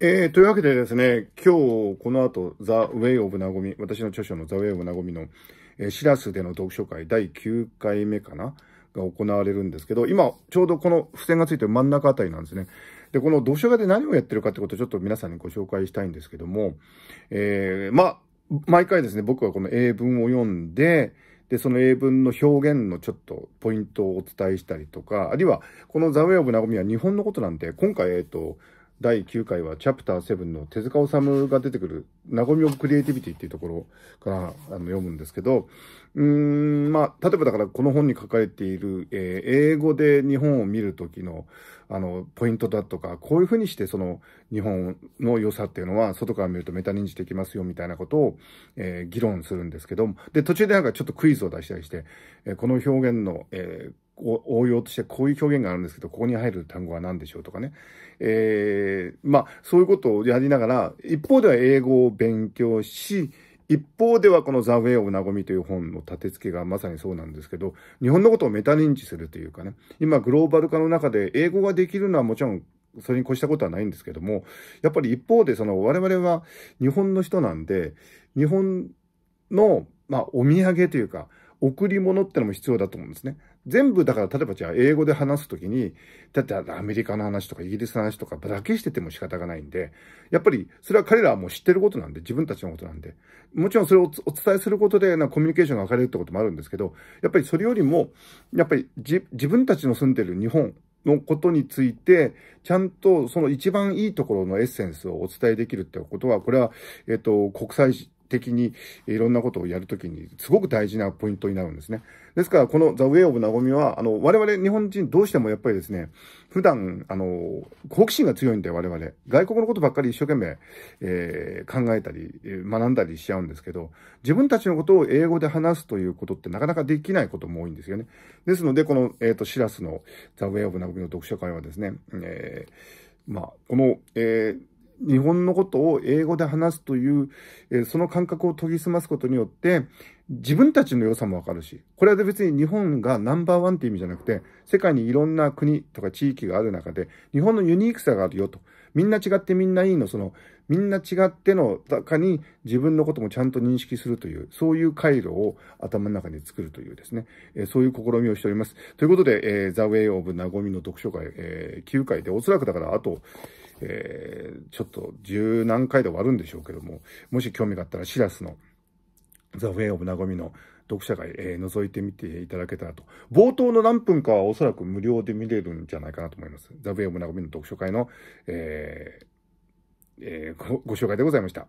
えー、というわけでですね、今日この後、ザ・ウェイ・オブ・ナゴミ、私の著書のザ・ウェイ・オブ・ナゴミの、えー、シラスでの読書会第9回目かなが行われるんですけど、今、ちょうどこの付箋がついてる真ん中あたりなんですね。で、この読書会で何をやってるかってことをちょっと皆さんにご紹介したいんですけども、えー、まあ、毎回ですね、僕はこの英文を読んで、で、その英文の表現のちょっとポイントをお伝えしたりとか、あるいは、このザ・ウェイ・オブ・ナゴミは日本のことなんで、今回、えっ、ー、と、第9回はチャプター7の手塚治虫が出てくる、なごみオブクリエイティビティっていうところからあの読むんですけど、うーん、まあ、例えばだからこの本に書かれている、えー、英語で日本を見るときの、あの、ポイントだとか、こういうふうにしてその日本の良さっていうのは外から見るとメタ認知できますよみたいなことを、えー、議論するんですけど、で、途中でなんかちょっとクイズを出したりして、えー、この表現の、えー応用としてこういう表現があるんですけど、ここに入る単語は何でしょうとかね。えー、まあ、そういうことをやりながら、一方では英語を勉強し、一方ではこのザ・ウェイ・オブ・ナゴミという本の立て付けがまさにそうなんですけど、日本のことをメタ認知するというかね、今グローバル化の中で英語ができるのはもちろんそれに越したことはないんですけども、やっぱり一方でその我々は日本の人なんで、日本の、まあ、お土産というか、贈り物ってのも必要だと思うんですね。全部だから、例えばじゃあ英語で話すときに、だってアメリカの話とかイギリスの話とかだけしてても仕方がないんで、やっぱりそれは彼らはもう知ってることなんで、自分たちのことなんで。もちろんそれをお伝えすることでなコミュニケーションが分かれるってこともあるんですけど、やっぱりそれよりも、やっぱり自分たちの住んでる日本のことについて、ちゃんとその一番いいところのエッセンスをお伝えできるってことは、これは、えっと、国際的にいろんなことをやるときに、すごく大事なポイントになるんですね。ですから、このザ・ウェイ・オブ・ナゴミは、あの、我々日本人どうしてもやっぱりですね、普段、あの、好奇心が強いんで我々、外国のことばっかり一生懸命、えー、考えたり、学んだりしちゃうんですけど、自分たちのことを英語で話すということってなかなかできないことも多いんですよね。ですので、この、えっ、ー、と、シラスのザ・ウェイ・オブ・ナゴミの読書会はですね、えー、まあ、この、えー、日本のことを英語で話すという、えその感覚を研ぎ澄ますことによって、自分たちの良さもわかるし、これは別に日本がナンバーワンって意味じゃなくて、世界にいろんな国とか地域がある中で、日本のユニークさがあるよと。みんな違ってみんないいの、その、みんな違っての中に自分のこともちゃんと認識するという、そういう回路を頭の中に作るというですね、えそういう試みをしております。ということで、えー、The Way of Nagomi の読書会、えー、9回で、おそらくだからあと、えー、ちょっと十何回で終わるんでしょうけども、もし興味があったら、シラスのザ・ウェイ・オブ・ナゴミの読者会、えー、覗いてみていただけたらと。冒頭の何分かはおそらく無料で見れるんじゃないかなと思います。ザ・ウェイ・オブ・ナゴミの読書会の、えーえー、ごご紹介でございました。